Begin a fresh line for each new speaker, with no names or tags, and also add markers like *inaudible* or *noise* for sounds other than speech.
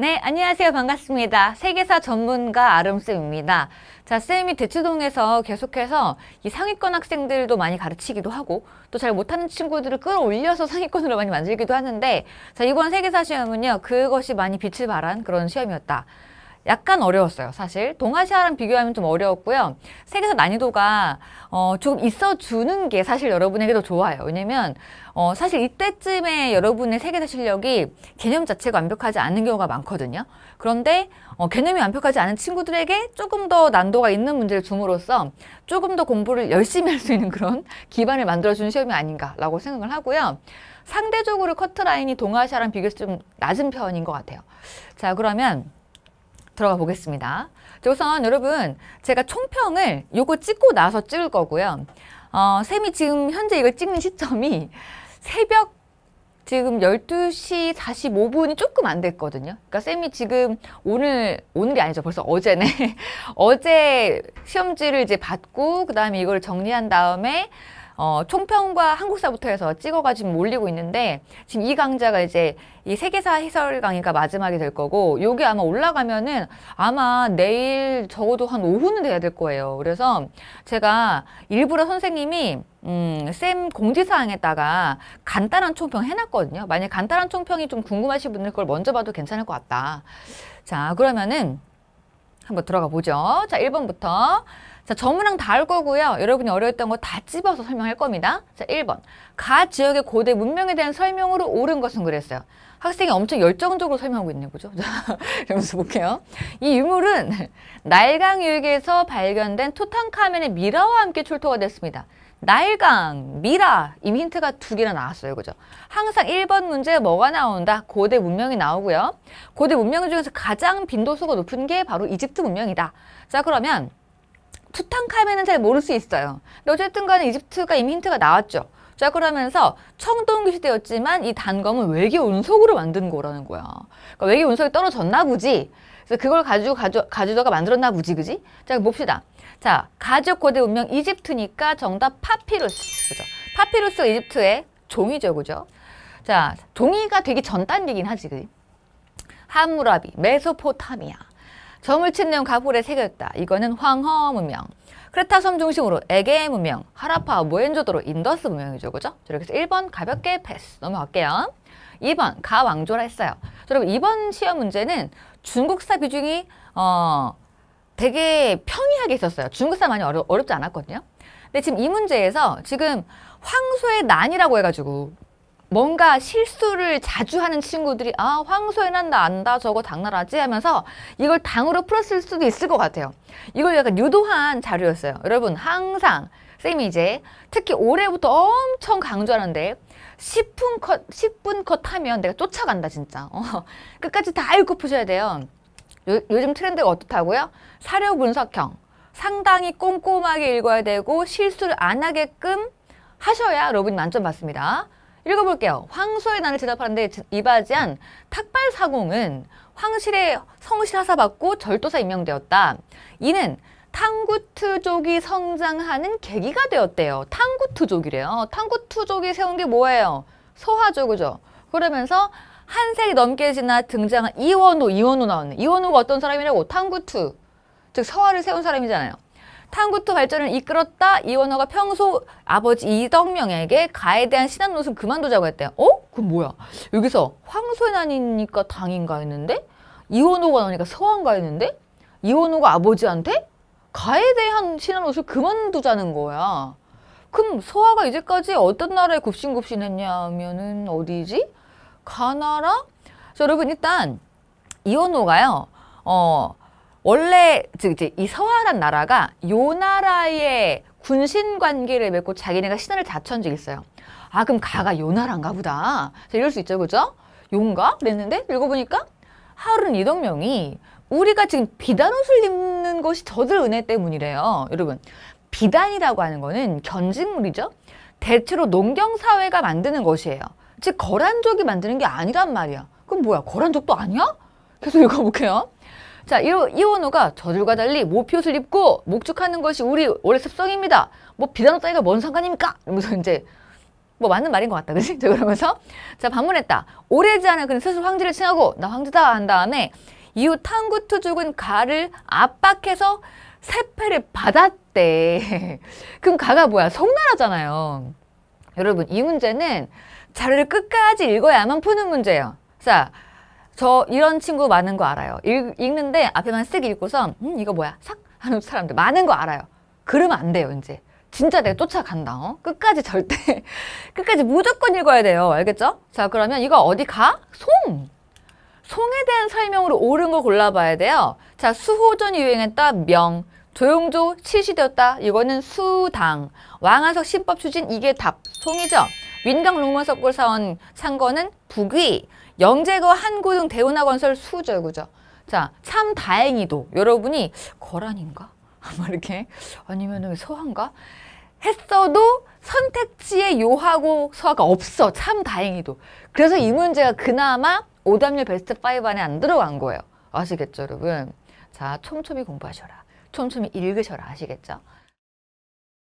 네, 안녕하세요. 반갑습니다. 세계사 전문가 아름쌤입니다. 자, 쌤이 대치동에서 계속해서 이 상위권 학생들도 많이 가르치기도 하고 또 잘 못하는 친구들을 끌어올려서 상위권으로 많이 만들기도 하는데 자, 이번 세계사 시험은요. 그것이 많이 빛을 발한 그런 시험이었다. 약간 어려웠어요. 사실 동아시아랑 비교하면 좀 어려웠고요. 세계에서 난이도가 어, 조금 있어주는 게 사실 여러분에게도 좋아요. 왜냐면 어, 사실 이때쯤에 여러분의 세계사 실력이 개념 자체가 완벽하지 않은 경우가 많거든요. 그런데 어, 개념이 완벽하지 않은 친구들에게 조금 더 난도가 있는 문제를 줌으로써 조금 더 공부를 열심히 할 수 있는 그런 기반을 만들어주는 시험이 아닌가라고 생각을 하고요. 상대적으로 커트라인이 동아시아랑 비교해서 좀 낮은 편인 것 같아요. 자 그러면 들어가 보겠습니다. 우선 여러분 제가 총평을 요거 찍고 나서 찍을 거고요. 어, 쌤이 지금 현재 이걸 찍는 시점이 새벽 지금 12시 45분이 조금 안 됐거든요. 그러니까 쌤이 지금 오늘, 오늘이 아니죠. 벌써 어제네. *laughs* 어제 시험지를 이제 받고, 그 다음에 이걸 정리한 다음에 어, 총평과 한국사부터 해서 찍어가 지금 올리고 있는데 지금 이 강좌가 이제 이 세계사 해설 강의가 마지막이 될 거고 요게 아마 올라가면은 아마 내일 적어도 한 오후는 돼야 될 거예요. 그래서 제가 일부러 선생님이 음, 쌤 공지사항에다가 간단한 총평 해놨거든요. 만약 간단한 총평이 좀 궁금하신 분들 그걸 먼저 봐도 괜찮을 것 같다. 자, 그러면은 한번 들어가 보죠. 자, 1번부터 자, 저문항 다할 거고요. 여러분이 어려웠던 거 다 집어서 설명할 겁니다. 자, 1번. 가 지역의 고대 문명에 대한 설명으로 옳은 것은 그랬어요. 학생이 엄청 열정적으로 설명하고 있네요. 그죠? *laughs* 이러면서 볼게요. 이 유물은 날강 유역에서 발견된 토탕카멘의 미라와 함께 출토가 됐습니다. 날강, 미라 이 힌트가 두 개나 나왔어요. 그죠? 항상 1번 문제에 뭐가 나온다? 고대 문명이 나오고요. 고대 문명 중에서 가장 빈도수가 높은 게 바로 이집트 문명이다. 자 그러면 투탕카멘은 잘 모를 수 있어요. 근데 어쨌든 간에 이집트가 이미 힌트가 나왔죠. 자 그러면서 청동기 시대였지만 이 단검은 외계 운석으로 만든 거라는 거야. 그러니까 외계 운석이 떨어졌나 보지. 그래서 그걸 가지고 가져, 가져다가 만들었나 보지 그지? 자 봅시다. 자 가족 고대 운명 이집트니까 정답 파피루스 그죠? 파피루스 이집트의 종이죠 그죠? 자 종이가 되기 전 단계긴 하지 그지? 하무라비 메소포타미아 점을 친 내용 가골에 새겨있다. 이거는 황허 문명. 크레타 섬 중심으로 에게 문명, 하라파, 모헨조도로 인더스 문명이죠. 그죠? 저렇게 해서 1번 가볍게 패스 넘어갈게요. 2번 가왕조라 했어요. 여러분 이번 시험 문제는 중국사 비중이 어 되게 평이하게 있었어요. 중국사 많이 어려, 어렵지 않았거든요. 근데 지금 이 문제에서 지금 황소의 난이라고 해가지고 뭔가 실수를 자주 하는 친구들이 아 황소연한 다 안다 저거 당나라지 하면서 이걸 당으로 풀었을 수도 있을 것 같아요. 이걸 약간 유도한 자료였어요. 여러분 항상 쌤이 이제 특히 올해부터 엄청 강조하는데 10분 컷, 10분 컷 하면 내가 쫓아간다 진짜. 어, *laughs* 끝까지 다 읽고 푸셔야 돼요. 요, 요즘 트렌드가 어떻다고요? 사료 분석형. 상당히 꼼꼼하게 읽어야 되고 실수를 안 하게끔 하셔야 여러분이 만점 받습니다. 읽어볼게요. 황소의 난을 제답하는데 이바지한 탁발사공은 황실의 성실하사받고 절도사 임명되었다. 이는 탕구트족이 성장하는 계기가 되었대요. 탕구트족이래요. 탕구트족이 세운 게 뭐예요? 소화족이죠. 그러면서 한 세기 넘게 지나 등장한 이원우, 이원우 나왔네. 이원우가 어떤 사람이라고 탕구트, 즉 서화를 세운 사람이잖아요. 탕구토 발전을 이끌었다. 이원호가 평소 아버지 이덕명에게 가에 대한 신한 노릇을 그만두자고 했대요. 어? 그 뭐야? 여기서 황소난이니까 당인가 했는데 이원호가 나오니까 서한가 했는데 이원호가 아버지한테 가에 대한 신한 노릇을 그만두자는 거야. 그럼 서화가 이제까지 어떤 나라에 굽신굽신했냐면은 어디지? 가나라? 자, 여러분 일단 이원호가요. 어, 원래 즉 이제 이 서화란 나라가 요 나라의 군신 관계를 맺고 자기네가 신하를 다천 적이 있어요. 아 그럼 가가 요 나라인가 보다. 자, 이럴 수 있죠, 그죠? 용가 그랬는데 읽어보니까 하울은 이덕명이 우리가 지금 비단 옷을 입는 것이 저들 은혜 때문이래요. 여러분 비단이라고 하는 거는 견직물이죠. 대체로 농경사회가 만드는 것이에요. 즉 거란족이 만드는 게 아니란 말이야. 그럼 뭐야 거란족도 아니야? 계속 읽어볼게요. 자, 이원호가 이 저들과 달리 모피옷을 입고 목축하는 것이 우리 원래 습성입니다. 뭐 비단옷 따위가 뭔 상관입니까? 이러면서 이제 뭐 맞는 말인 것 같다, 그지? *laughs* 자, 그러면서 자방문했다 오래지 않은 그는 스스로 황제를 칭하고 나 황제다 한 다음에 이후 탕구투족은 가를 압박해서 세패를 받았대. *laughs* 그럼 가가 뭐야? 송나라잖아요. 여러분 이 문제는 자료를 끝까지 읽어야만 푸는 문제예요. 자, 저 이런 친구 많은 거 알아요. 읽, 읽는데 앞에만 쓱 읽고서 음 이거 뭐야 싹 하는 사람들 많은 거 알아요. 그러면 안 돼요 이제. 진짜 내가 쫓아간다. 어? 끝까지 절대 *laughs* 끝까지 무조건 읽어야 돼요. 알겠죠? 자 그러면 이거 어디 가? 송! 송에 대한 설명으로 옳은 거 골라봐야 돼요. 자 수호전이 유행했다. 명. 조용조 치시되었다. 이거는 수당. 왕한석 신법 추진 이게 답. 송이죠. 윈강 루머석골 사원 상거는 북위. 영재고 한고등 대운나건설 수죠, 그죠? 자, 참 다행히도 여러분이 거란인가? 아마 *laughs* 뭐 이렇게 아니면 서한가? 했어도 선택지에 요하고 서가 없어. 참 다행히도. 그래서 이 문제가 그나마 오답률 베스트 5 안에 안 들어간 거예요. 아시겠죠, 여러분? 자, 촘촘히 공부하셔라. 촘촘히 읽으셔라. 아시겠죠?